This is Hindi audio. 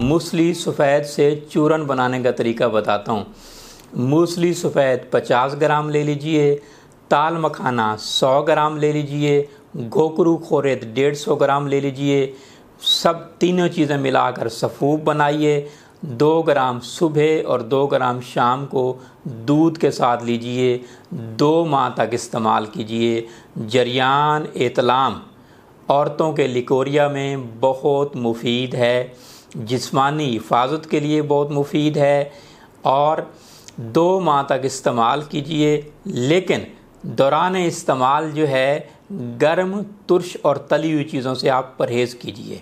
मूसली सफ़ेद से चूरन बनाने का तरीका बताता हूँ मूसली सफ़ेद 50 ग्राम ले लीजिए ताल मखाना 100 ग्राम ले लीजिए गोकरू खोरेत 150 ग्राम ले लीजिए सब तीनों चीज़ें मिलाकर सफ़ूब बनाइए दो ग्राम सुबह और दो ग्राम शाम को दूध के साथ लीजिए दो माह तक इस्तेमाल कीजिए जरियान एतलाम औरतों के लिकोरिया में बहुत मुफीद है जिस्मानी हिफाजत के लिए बहुत मुफीद है और दो माह तक इस्तेमाल कीजिए लेकिन दौरान इस्तेमाल जो है गर्म तुरश और तली हुई चीज़ों से आप परहेज़ कीजिए